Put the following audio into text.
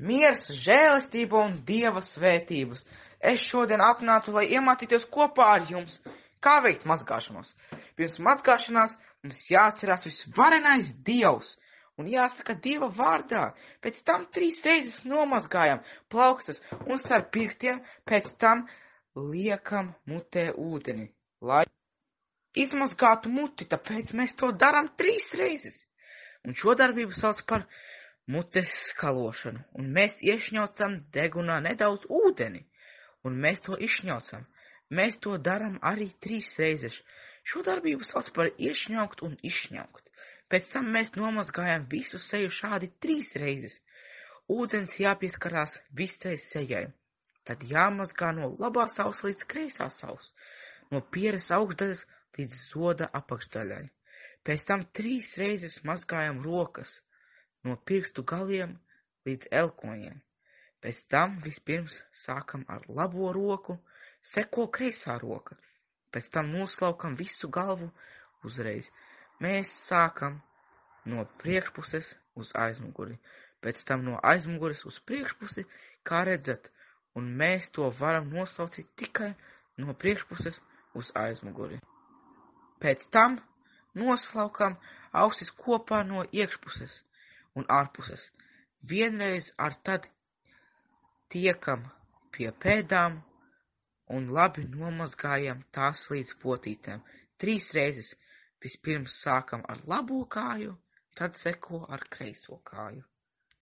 miers, žēlastība un dieva svētības. Es šodien apnācu, lai iemācītos kopā ar jums, kā veikt mazgāšanos. Pirms mazgāšanās mums jāatcerās visvarenais dievs un jāsaka dieva vārdā. Pēc tam trīs reizes nomazgājam plaukstas un starp pirkstiem pēc tam liekam mutē ūdeni, lai izmazgātu muti, tāpēc mēs to darām trīs reizes. Un šo darbību sauc par mutes skalošanu, un mēs iešņaucam degunā nedaudz ūdeni, un mēs to izšņaucam. Mēs to darām arī trīs reizes. Šo darbību sauc par iešņaukt un izšņaukt. Pēc tam mēs nomazgājam visu seju šādi trīs reizes. Ūdens jāpieskarās visai sejai. Tad jāmazgā no labās auss līdz kreisās auss, no pieres augšdaļas līdz zoda apakšdaļai. Pēc tam trīs reizes mazgājam rokas No pirkstu galiem līdz elkoņiem. Pēc tam vispirms sākam ar labo roku, seko kreisā roka, pēc tam noslaukam visu galvu uzreiz. Mēs sākam no priekšpuses uz aizmuguri, pēc tam no aizmuguras uz priekšpusi, kā redzat, un mēs to varam nosaucīt tikai no priekšpuses uz aizmuguri. Pēc tam noslaukam ausis kopā no iekšpuses un ārpuses. Vienreiz ar tad tiekam pie pēdām un labi nomazgājam tās līdz potītēm. Trīs reizes vispirms sākam ar labo kāju, tad seko ar kreiso kāju.